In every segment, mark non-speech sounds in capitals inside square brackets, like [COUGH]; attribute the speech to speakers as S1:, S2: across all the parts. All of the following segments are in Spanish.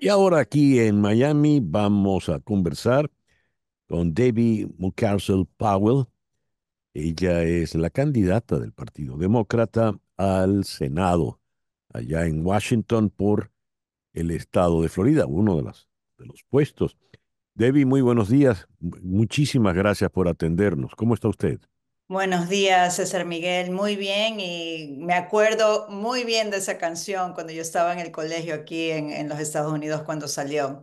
S1: Y ahora aquí en Miami vamos a conversar con Debbie McCarthy Powell. Ella es la candidata del Partido Demócrata al Senado allá en Washington por el estado de Florida, uno de, de los puestos. Debbie, muy buenos días. Muchísimas gracias por atendernos. ¿Cómo está usted?
S2: Buenos días, César Miguel. Muy bien, y me acuerdo muy bien de esa canción cuando yo estaba en el colegio aquí en, los Estados Unidos cuando salió.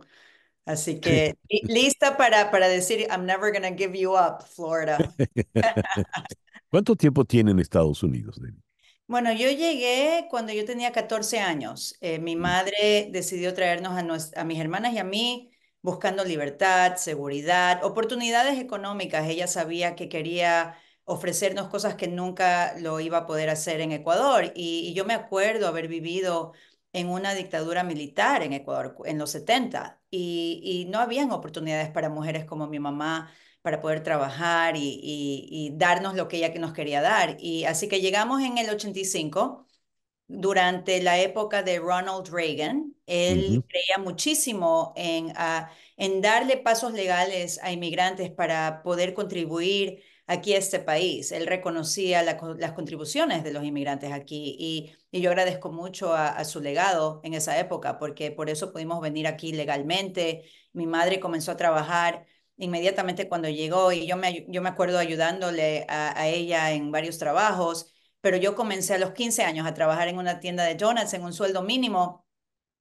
S2: Así que lista para, para decir, I'm never gonna give you up, Florida.
S1: [LAUGHS] ¿Cuánto tiempo tiene en Estados Unidos,
S2: Bueno, yo llegué cuando yo tenía 14 años. Eh, mi mm. madre decidió traernos a mis hermanas y a mí buscando libertad, seguridad, oportunidades económicas. Ella sabía que quería ofrecernos cosas que nunca lo iba a poder hacer en Ecuador. Y, yo me acuerdo haber vivido en una dictadura militar en Ecuador en los 70 y, no habían oportunidades para mujeres como mi mamá para poder trabajar y, darnos lo que ella que nos quería dar. Y así que llegamos en el 85, durante la época de Ronald Reagan, él creía muchísimo en, ah, en darle pasos legales a inmigrantes para poder contribuir aquí este país. Él reconocía las contribuciones de los inmigrantes aquí y, yo agradezco mucho a, su legado en esa época porque por eso pudimos venir aquí legalmente. Mi madre comenzó a trabajar inmediatamente cuando llegó y yo me, yo me acuerdo ayudándole a, ella en varios trabajos, pero yo comencé a los 15 años a trabajar en una tienda de donuts en un sueldo mínimo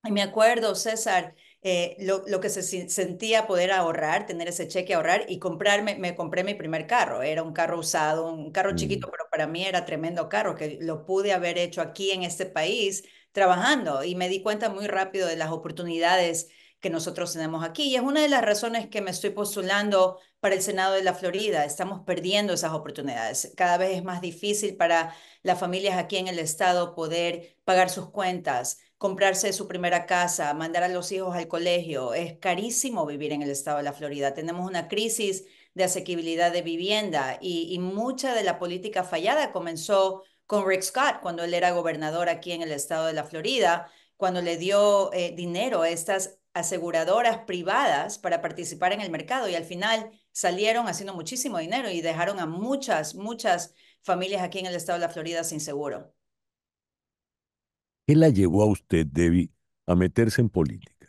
S2: y me acuerdo, César, eh, lo, que se sentía poder ahorrar, tener ese cheque ahorrar y comprarme, me compré mi primer carro. Era un carro usado, un carro mm. chiquito, pero para mí era tremendo carro que lo pude haber hecho aquí en este país trabajando y me di cuenta muy rápido de las oportunidades que nosotros tenemos aquí. Y es una de las razones que me estoy postulando para el Senado de la Florida. Estamos perdiendo esas oportunidades. Cada vez es más difícil para las familias aquí en el estado poder pagar sus cuentas, comprarse su primera casa, mandar a los hijos al colegio. Es carísimo vivir en el estado de la Florida. Tenemos una crisis de asequibilidad de vivienda y, mucha de la política fallada comenzó con Rick Scott cuando él era gobernador aquí en el estado de la Florida, cuando le dio eh, dinero a estas aseguradoras privadas para participar en el mercado y al final salieron haciendo muchísimo dinero y dejaron a muchas, muchas familias aquí en el estado de la Florida sin seguro.
S1: ¿Qué la llevó a usted, Debbie, a meterse en política?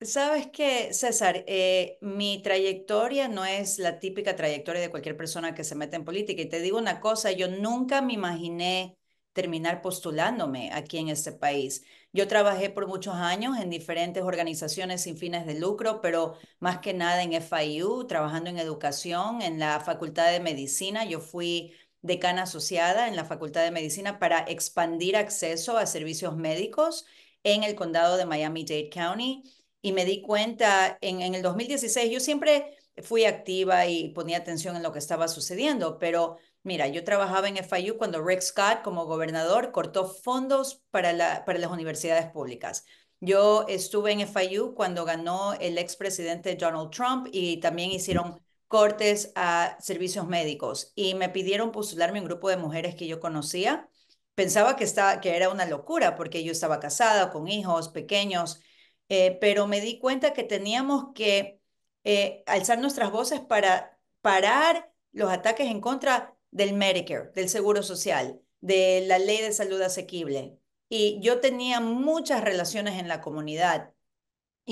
S2: Sabes que, César, eh, mi trayectoria no es la típica trayectoria de cualquier persona que se mete en política. Y te digo una cosa, yo nunca me imaginé terminar postulándome aquí en este país. Yo trabajé por muchos años en diferentes organizaciones sin fines de lucro, pero más que nada en FIU, trabajando en educación, en la Facultad de Medicina. Yo fui decana asociada en la Facultad de Medicina para expandir acceso a servicios médicos en el condado de Miami-Dade County y me di cuenta en, el 2016, yo siempre fui activa y ponía atención en lo que estaba sucediendo, pero mira, yo trabajaba en FIU cuando Rick Scott como gobernador cortó fondos para, la, para las universidades públicas. Yo estuve en FIU cuando ganó el expresidente Donald Trump y también hicieron cortes a servicios médicos y me pidieron postularme un grupo de mujeres que yo conocía. Pensaba que, estaba, que era una locura porque yo estaba casada con hijos pequeños, eh, pero me di cuenta que teníamos que eh, alzar nuestras voces para parar los ataques en contra del Medicare, del Seguro Social, de la Ley de Salud Asequible. Y yo tenía muchas relaciones en la comunidad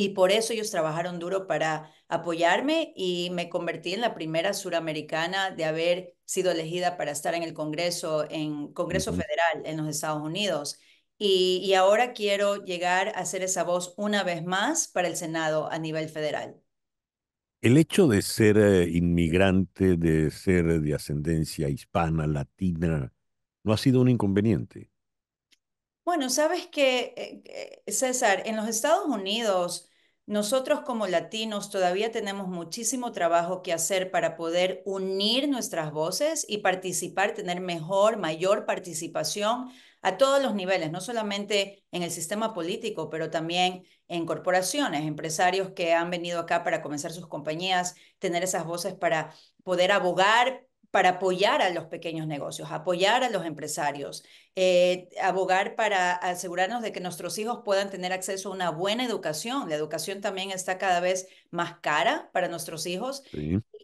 S2: y por eso ellos trabajaron duro para apoyarme y me convertí en la primera suramericana de haber sido elegida para estar en el Congreso, en Congreso Federal en los Estados Unidos. Y, ahora quiero llegar a ser esa voz una vez más para el Senado a nivel federal.
S1: El hecho de ser eh, inmigrante, de ser de ascendencia hispana, latina, ¿no ha sido un inconveniente?
S2: Bueno, sabes que, eh, eh, César, en los Estados Unidos nosotros como latinos todavía tenemos muchísimo trabajo que hacer para poder unir nuestras voces y participar, tener mejor, mayor participación a todos los niveles, no solamente en el sistema político, pero también en corporaciones, empresarios que han venido acá para comenzar sus compañías, tener esas voces para poder abogar para apoyar a los pequeños negocios, apoyar a los empresarios, eh, abogar para asegurarnos de que nuestros hijos puedan tener acceso a una buena educación. La educación también está cada vez más cara para nuestros hijos.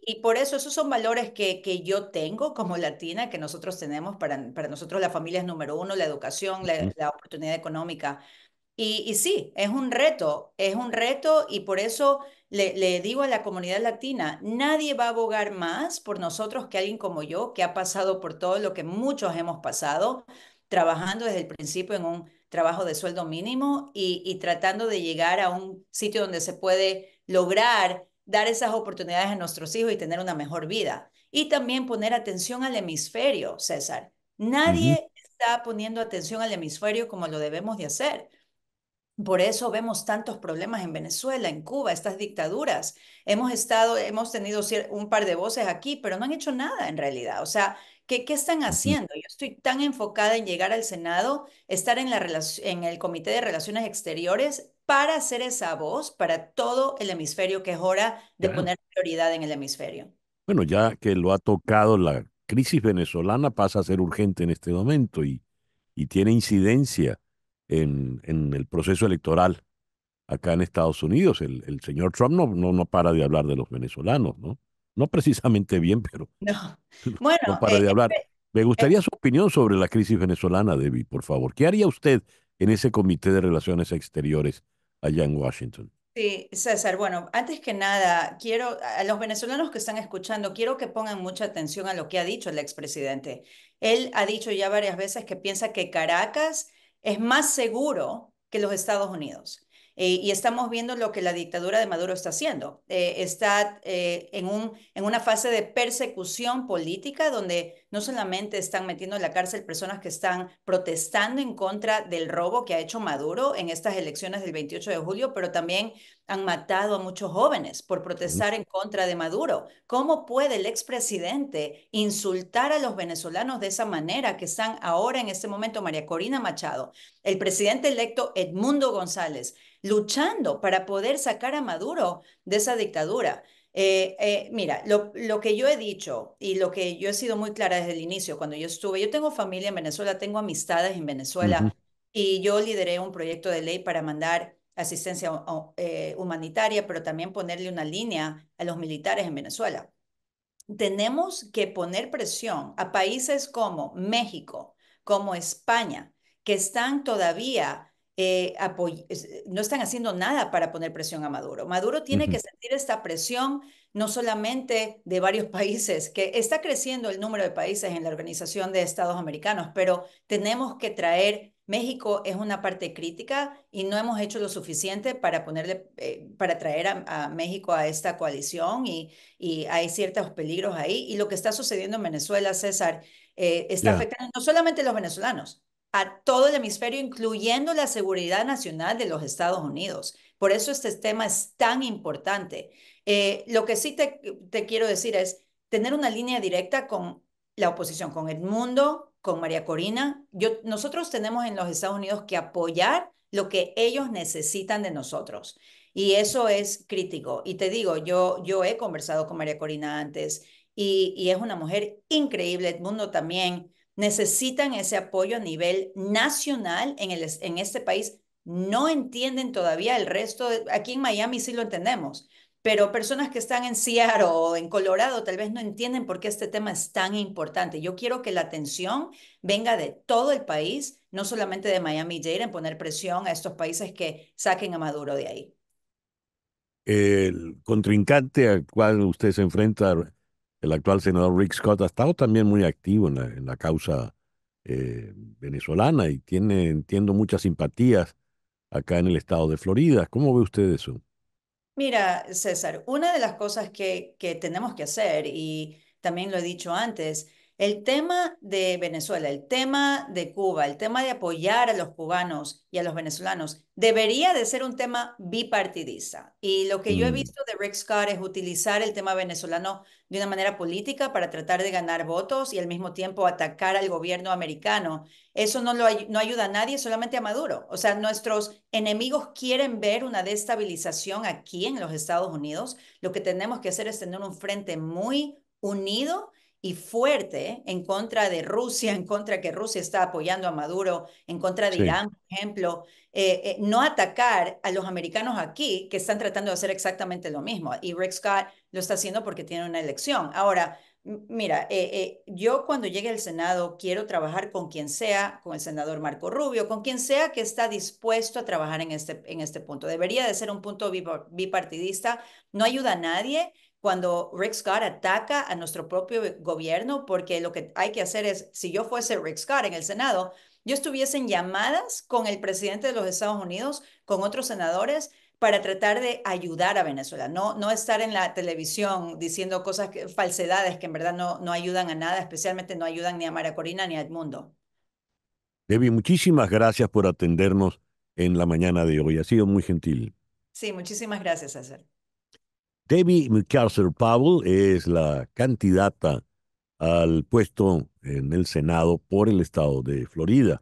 S2: Y por eso esos son valores que, que, yo tengo como latina, que nosotros tenemos. Para, para nosotros la familia es número uno, la educación, la oportunidad económica y, sí, es un reto, es un reto y por eso le, digo a la comunidad latina, nadie va a abogar más por nosotros que alguien como yo, que ha pasado por todo lo que muchos hemos pasado, trabajando desde el principio en un trabajo de sueldo mínimo y, tratando de llegar a un sitio donde se puede lograr dar esas oportunidades a nuestros hijos y tener una mejor vida. Y también poner atención al hemisferio, César. Nadie está poniendo atención al hemisferio como lo debemos de hacer. Por eso vemos tantos problemas en Venezuela, en Cuba, estas dictaduras. Hemos estado, hemos tenido un par de voces aquí, pero no han hecho nada en realidad. O sea, ¿qué, están haciendo? Yo estoy tan enfocada en llegar al Senado, estar en, la en el Comité de Relaciones Exteriores para hacer esa voz para todo el hemisferio, que es hora de poner prioridad en el hemisferio.
S1: Bueno, ya que lo ha tocado la crisis venezolana, pasa a ser urgente en este momento y tiene incidencia en, el proceso electoral acá en Estados Unidos. El, señor Trump no, no, para de hablar de los venezolanos, ¿no? No precisamente bien, pero
S2: no, [LAUGHS] para eh, de hablar. Este
S1: Me gustaría eh su opinión sobre la crisis venezolana, Debbie, por favor. ¿Qué haría usted en ese comité de relaciones exteriores allá en Washington?
S2: Sí, César, bueno, antes que nada, quiero, a los venezolanos que están escuchando, quiero que pongan mucha atención a lo que ha dicho el expresidente. Él ha dicho ya varias veces que piensa que Caracas es más seguro que los Estados Unidos. Eh, y estamos viendo lo que la dictadura de Maduro está haciendo. Eh, está eh, un, en una fase de persecución política donde no solamente están metiendo en la cárcel personas que están protestando en contra del robo que ha hecho Maduro en estas elecciones del 28 de julio, pero también han matado a muchos jóvenes por protestar en contra de Maduro. ¿Cómo puede el expresidente insultar a los venezolanos de esa manera que están ahora en este momento María Corina Machado, el presidente electo Edmundo González, luchando para poder sacar a Maduro de esa dictadura? Eh, eh, mira, lo, que yo he dicho y lo que yo he sido muy clara desde el inicio, cuando yo estuve, yo tengo familia en Venezuela, tengo amistades en Venezuela y yo lideré un proyecto de ley para mandar asistencia eh, humanitaria, pero también ponerle una línea a los militares en Venezuela. Tenemos que poner presión a países como México, como España, que están todavía eh, no están haciendo nada para poner presión a Maduro. Maduro tiene que sentir esta presión no solamente de varios [LAUGHS] países, que está creciendo el número de países en la Organización de Estados Americanos, pero tenemos que traer México es una parte crítica y no hemos hecho lo suficiente para ponerle, eh, para traer a, México a esta coalición y, hay ciertos peligros ahí. Y lo que está sucediendo en Venezuela, César, eh, está afectando no solamente a los venezolanos, a todo el hemisferio, incluyendo la seguridad nacional de los Estados Unidos. Por eso este tema es tan importante. Eh, lo que sí te, quiero decir es tener una línea directa con la oposición, con Edmundo, con María Corina. Yo, nosotros tenemos en los Estados Unidos que apoyar lo que ellos necesitan de nosotros. Y eso es crítico. Y te digo, yo, yo he conversado con María Corina antes y, y es una mujer increíble, Edmundo también necesitan ese apoyo a nivel nacional en, el, en este país. No entienden todavía el resto. aquí en Miami sí lo entendemos, pero personas que están en Seattle o en Colorado tal vez no entienden por qué este tema es tan importante. Yo quiero que la atención venga de todo el país, no solamente de Miami-Dade, en poner presión a estos países que saquen a Maduro de ahí.
S1: El contrincante al cual usted se enfrenta el actual senador Rick Scott ha estado también muy activo en la, causa eh, venezolana y tiene, entiendo, muchas simpatías acá en el estado de Florida. ¿Cómo ve usted eso?
S2: Mira, César, una de las cosas que, que tenemos que hacer, y también lo he dicho antes, el tema de Venezuela, el tema de Cuba, el tema de apoyar a los cubanos y a los venezolanos debería de ser un tema bipartidista. Y lo que yo he mm. visto de Rick Scott es utilizar el tema venezolano de una manera política para tratar de ganar votos y al mismo tiempo atacar al gobierno americano. Eso no, no ayuda a nadie, solamente a Maduro. O sea, nuestros enemigos quieren ver una destabilización aquí en los Estados Unidos. Lo que tenemos que hacer es tener un frente muy unido y fuerte en contra de Rusia, en contra que Rusia está apoyando a Maduro, en contra de Irán, por ejemplo, eh, eh, no atacar a los americanos aquí que están tratando de hacer exactamente lo mismo. Y Rick Scott lo está haciendo porque tiene una elección. Ahora, mira, eh, yo cuando llegue al Senado quiero trabajar con quien sea, con el senador Marco Rubio, con quien sea que está dispuesto a trabajar en este, en este punto. Debería de ser un punto bipartidista, no ayuda a nadie cuando Rick Scott ataca a nuestro propio gobierno, porque lo que hay que hacer es, si yo fuese Rick Scott en el Senado, yo estuviese en llamadas con el presidente de los Estados Unidos, con otros senadores, para tratar de ayudar a Venezuela, no, no estar en la televisión diciendo cosas, falsedades que en verdad no, no ayudan a nada, especialmente no ayudan ni a María Corina ni a Edmundo.
S1: Debbie, muchísimas gracias por atendernos en la mañana de hoy. Ha sido muy gentil.
S2: Sí, muchísimas gracias, César.
S1: Debbie McCarthy Powell es la candidata al puesto en el Senado por el estado de Florida.